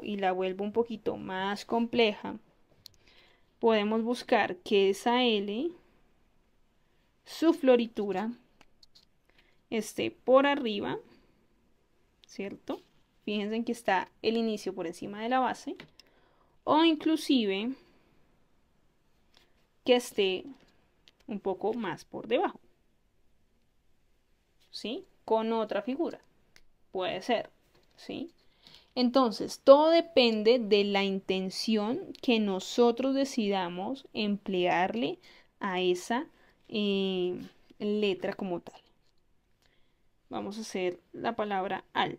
y la vuelvo un poquito más compleja, podemos buscar que esa L, su floritura, esté por arriba, ¿cierto? Fíjense que está el inicio por encima de la base, o inclusive que esté un poco más por debajo, ¿sí? Con otra figura, puede ser, ¿sí? Entonces, todo depende de la intención que nosotros decidamos emplearle a esa eh, letra como tal. Vamos a hacer la palabra al.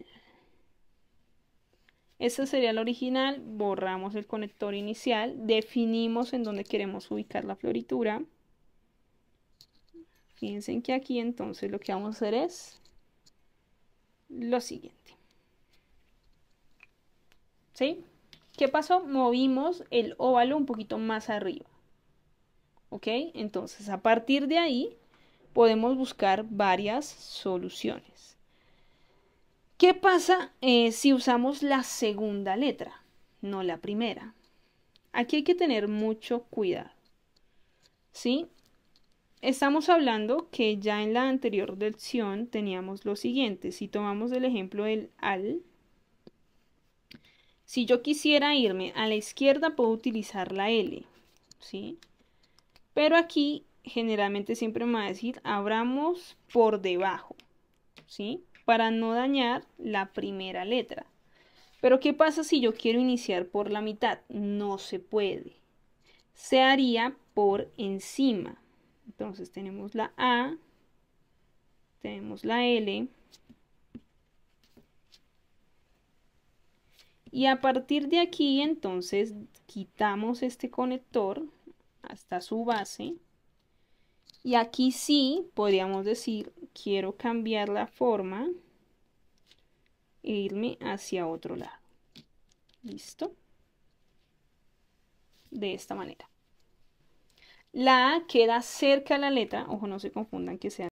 Esta sería el original, borramos el conector inicial, definimos en dónde queremos ubicar la floritura. Fíjense que aquí entonces lo que vamos a hacer es lo siguiente. ¿Qué pasó? Movimos el óvalo un poquito más arriba. ¿Ok? Entonces, a partir de ahí, podemos buscar varias soluciones. ¿Qué pasa eh, si usamos la segunda letra, no la primera? Aquí hay que tener mucho cuidado. ¿Sí? Estamos hablando que ya en la anterior lección teníamos lo siguiente. Si tomamos el ejemplo del al, si yo quisiera irme a la izquierda, puedo utilizar la L, ¿sí? Pero aquí generalmente siempre me va a decir abramos por debajo, ¿sí? Para no dañar la primera letra. Pero ¿qué pasa si yo quiero iniciar por la mitad? No se puede. Se haría por encima. Entonces tenemos la A, tenemos la L, Y a partir de aquí entonces quitamos este conector hasta su base. Y aquí sí podríamos decir quiero cambiar la forma e irme hacia otro lado. ¿Listo? De esta manera. La A queda cerca a la letra, ojo no se confundan que sea